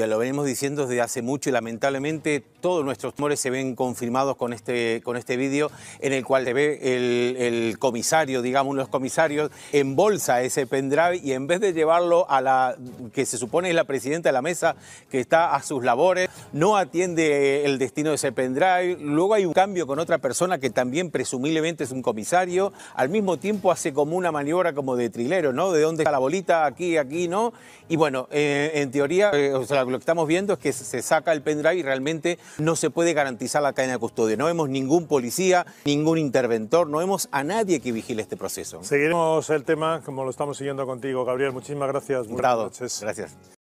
Ya lo venimos diciendo desde hace mucho y lamentablemente todos nuestros temores se ven confirmados con este, con este vídeo en el cual se ve el, comisario, digamos, los comisarios en bolsa ese pendrive y en vez de llevarlo a la que se supone es la presidenta de la mesa que está a sus labores, no atiende el destino de ese pendrive, luego hay un cambio con otra persona que también presumiblemente es un comisario, al mismo tiempo hace como una maniobra como de trilero, ¿no? De dónde está la bolita, aquí, aquí, ¿no? Y bueno, eh, en teoría, eh, o sea, lo que estamos viendo es que se saca el pendrive y realmente no se puede garantizar la cadena de custodia. No vemos ningún policía, ningún interventor, no vemos a nadie que vigile este proceso. Seguiremos el tema como lo estamos siguiendo contigo, Gabriel. Muchísimas gracias. Buenas Gracias.